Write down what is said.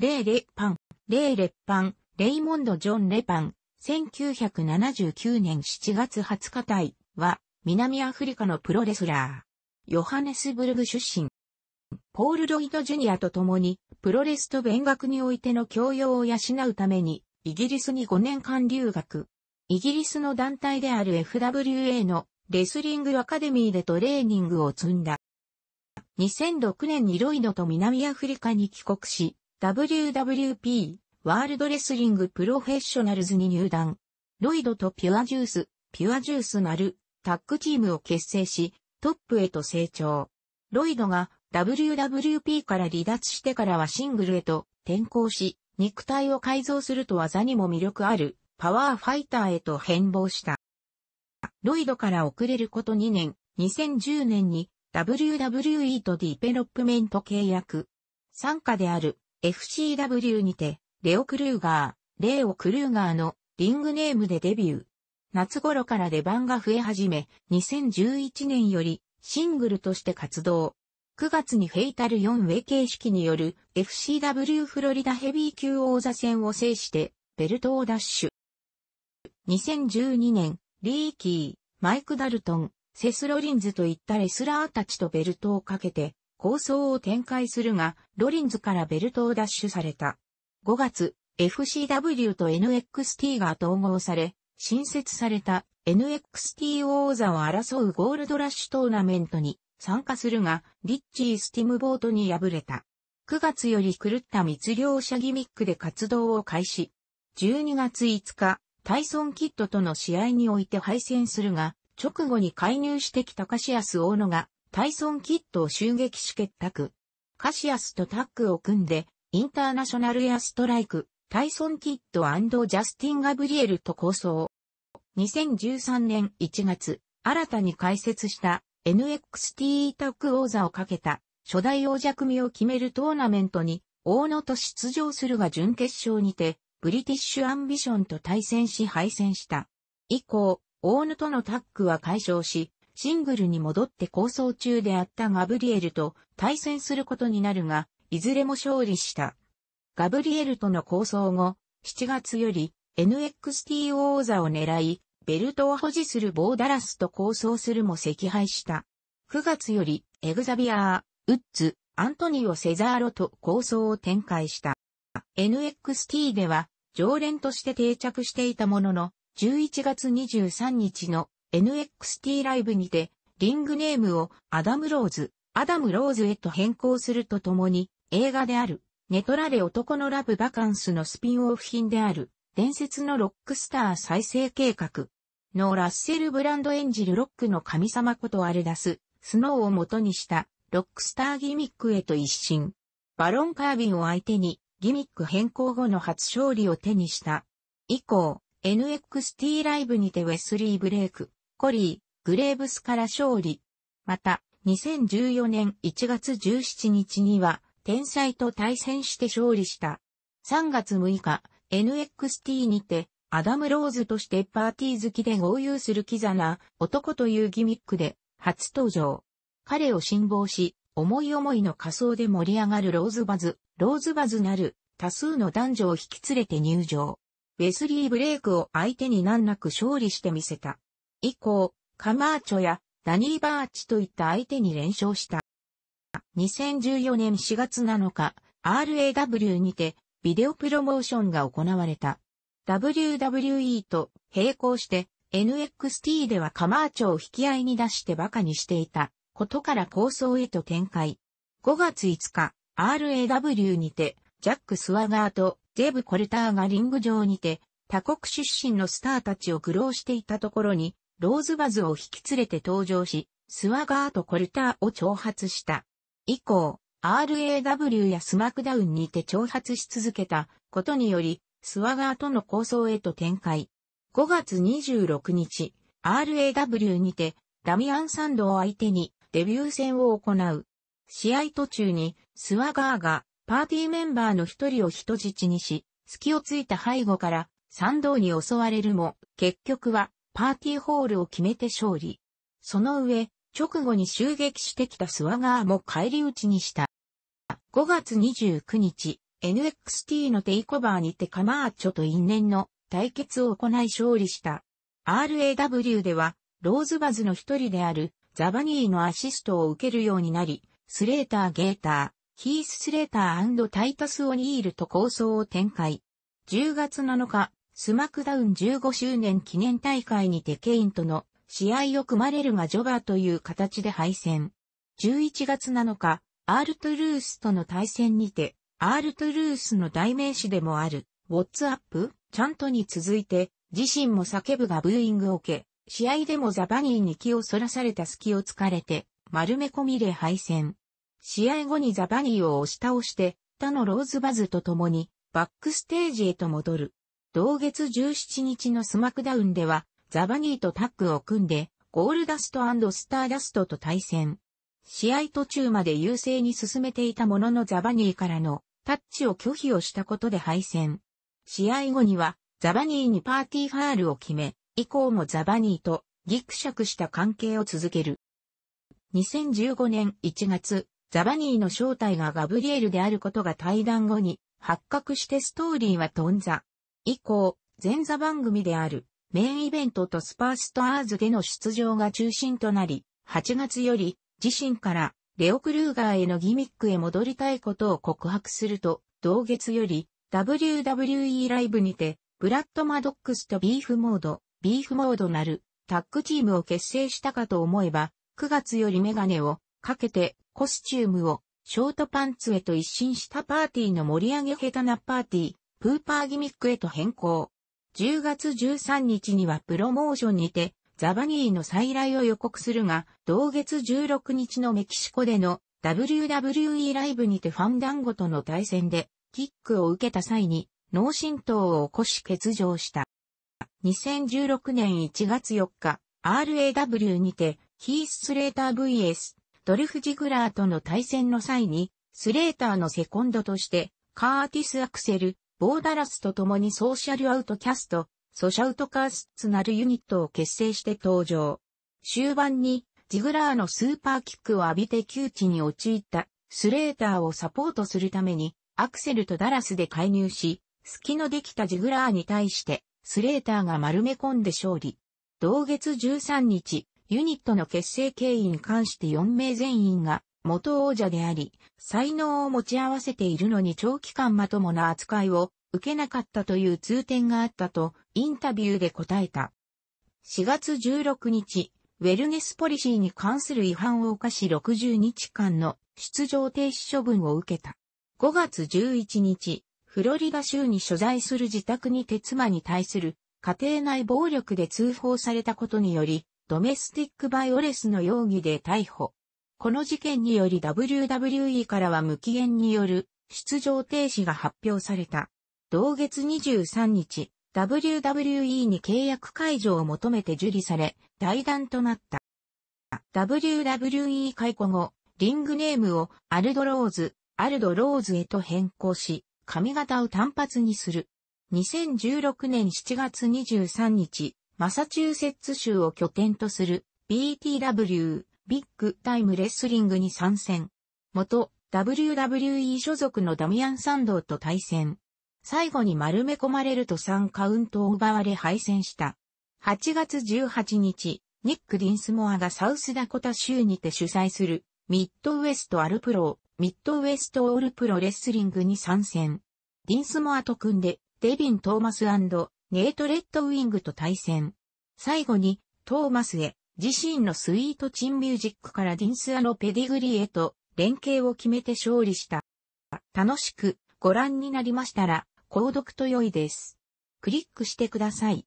レイ・レパン、レイ・レパン、レイモンド・ジョン・レパン、1979年7月20日隊は、南アフリカのプロレスラー。ヨハネスブルグ出身。ポール・ロイド・ジュニアと共に、プロレスと勉学においての教養を養うために、イギリスに5年間留学。イギリスの団体である FWA のレスリングアカデミーでトレーニングを積んだ。2006年にロイドと南アフリカに帰国し、WWP、ワールドレスリングプロフェッショナルズに入団。ロイドとピュアジュース、ピュアジュースなるタッグチームを結成し、トップへと成長。ロイドが WWP から離脱してからはシングルへと転向し、肉体を改造すると技にも魅力あるパワーファイターへと変貌した。ロイドから遅れること2年、2010年に WWE とディペロップメント契約。参加である FCW にて、レオ・クルーガー、レオ・クルーガーのリングネームでデビュー。夏頃から出番が増え始め、2011年よりシングルとして活動。9月にフェイタル4ウェイ形式による FCW フロリダヘビー級王座戦を制してベルトをダッシュ。2012年、リーキー、マイク・ダルトン、セス・ロリンズといったレスラーたちとベルトをかけて構想を展開するが、ロリンズからベルトを奪取された。5月、FCW と NXT が統合され、新設された NXT 王座を争うゴールドラッシュトーナメントに参加するが、リッチー・スティムボートに敗れた。9月より狂った密漁者ギミックで活動を開始。12月5日、タイソン・キッドとの試合において敗戦するが、直後に介入してきたカシアス・大野がタイソン・キッドを襲撃し結託。カシアスとタッグを組んで、インターナショナルエアストライク、タイソン・キッドジャスティン・ガブリエルと構想。2013年1月、新たに開設した NXT タッグ王座をかけた初代王者組を決めるトーナメントに大野と出場するが準決勝にてブリティッシュアンビションと対戦し敗戦した。以降、大野とのタッグは解消し、シングルに戻って構想中であったガブリエルと対戦することになるが、いずれも勝利した。ガブリエルとの構想後、7月より NXT 王座を狙い、ベルトを保持するボーダラスと構想するも惜敗した。9月よりエグザビアー、ウッズ、アントニオ・セザーロと構想を展開した。NXT では常連として定着していたものの、11月23日の NXT ライブにて、リングネームをアダム・ローズ、アダム・ローズへと変更するとともに、映画である、ネトラレ男のラブバカンスのスピンオフ品である、伝説のロックスター再生計画のラッセル・ブランド演じるロックの神様ことアルダス、スノーを元にしたロックスターギミックへと一新。バロン・カービンを相手にギミック変更後の初勝利を手にした。以降、NXT ライブにてウェスリー・ブレイク、コリー、グレーブスから勝利。また、2014年1月17日には、天才と対戦して勝利した。3月6日、NXT にて、アダム・ローズとしてパーティー好きで合流するキザな男というギミックで初登場。彼を辛抱し、思い思いの仮装で盛り上がるローズバズ、ローズバズなる多数の男女を引き連れて入場。ウェスリー・ブレイクを相手に難なく勝利してみせた。以降、カマーチョやダニー・バーチといった相手に連勝した。2014年4月7日、RAW にてビデオプロモーションが行われた。WWE と並行して NXT ではカマーチョを引き合いに出して馬鹿にしていたことから構想へと展開。5月5日、RAW にてジャック・スワガーとデブ・コルターがリング上にて他国出身のスターたちを苦労していたところにローズバズを引き連れて登場し、スワガーとコルターを挑発した。以降、RAW やスマクダウンにて挑発し続けたことにより、スワガーとの構想へと展開。5月26日、RAW にて、ダミアン・サンドを相手にデビュー戦を行う。試合途中に、スワガーがパーティーメンバーの一人を人質にし、隙をついた背後から、ンドに襲われるも、結局はパーティーホールを決めて勝利。その上、直後に襲撃してきたスワガーも返り討ちにした。5月29日、NXT のテイコバーにてカマーチョと因縁の対決を行い勝利した。RAW では、ローズバズの一人であるザバニーのアシストを受けるようになり、スレーター・ゲーター、ヒース・スレータータイタス・オニールと構想を展開。10月7日、スマクダウン15周年記念大会にてケインとの試合を組まれるがジョバーという形で敗戦。11月7日、アールトゥルースとの対戦にて、アールトゥルースの代名詞でもある、ウォッツアップ、ちゃんとに続いて、自身も叫ぶがブーイングを受け、試合でもザバニーに気をそらされた隙を突かれて、丸め込みで敗戦。試合後にザバニーを押し倒して、他のローズバズと共に、バックステージへと戻る。同月17日のスマクダウンでは、ザバニーとタッグを組んで、ゴールダストスターダストと対戦。試合途中まで優勢に進めていたもののザバニーからのタッチを拒否をしたことで敗戦。試合後には、ザバニーにパーティーファールを決め、以降もザバニーとギクシャクした関係を続ける。2015年1月、ザバニーの正体がガブリエルであることが対談後に発覚してストーリーは頓挫。以降、前座番組であるメインイベントとスパースアーズでの出場が中心となり、8月より自身からレオ・クルーガーへのギミックへ戻りたいことを告白すると、同月より WWE ライブにて、ブラッド・マドックスとビーフモード、ビーフモードなるタッグチームを結成したかと思えば、9月よりメガネをかけてコスチュームをショートパンツへと一新したパーティーの盛り上げ下手なパーティー、プーパーギミックへと変更。10月13日にはプロモーションにて、ザバニーの再来を予告するが、同月16日のメキシコでの WWE ライブにてファンダンゴとの対戦で、キックを受けた際に、脳震盪を起こし欠場した。2016年1月4日、RAW にて、ヒース・スレーター VS、ドルフ・ジグラーとの対戦の際に、スレーターのセコンドとして、カーティス・アクセル、ボーダラスと共にソーシャルアウトキャスト、ソシャウトカースツなるユニットを結成して登場。終盤に、ジグラーのスーパーキックを浴びて窮地に陥ったスレーターをサポートするために、アクセルとダラスで介入し、隙のできたジグラーに対して、スレーターが丸め込んで勝利。同月13日、ユニットの結成経緯に関して4名全員が元王者であり、才能を持ち合わせているのに長期間まともな扱いを受けなかったという通点があったとインタビューで答えた。4月16日、ウェルネスポリシーに関する違反を犯し60日間の出場停止処分を受けた。5月11日、フロリダ州に所在する自宅にて妻に対する家庭内暴力で通報されたことにより、ドメスティックバイオレスの容疑で逮捕。この事件により WWE からは無期限による出場停止が発表された。同月23日、WWE に契約解除を求めて受理され、大談となった。WWE 解雇後、リングネームをアルドローズ、アルドローズへと変更し、髪型を単発にする。2016年7月23日、マサチューセッツ州を拠点とする BTW ビッグタイムレスリングに参戦。元、WWE 所属のダミアン・サンドーと対戦。最後に丸め込まれると3カウントを奪われ敗戦した。8月18日、ニック・ディンスモアがサウスダコタ州にて主催するミッドウェストアルプロ、ミッドウェストオールプロレスリングに参戦。ディンスモアと組んでデビン・トーマスネイト・レッドウィングと対戦。最後にトーマスへ自身のスイートチンミュージックからディンスアのペディグリーへと連携を決めて勝利した。楽しくご覧になりましたら、購読と良いです。クリックしてください。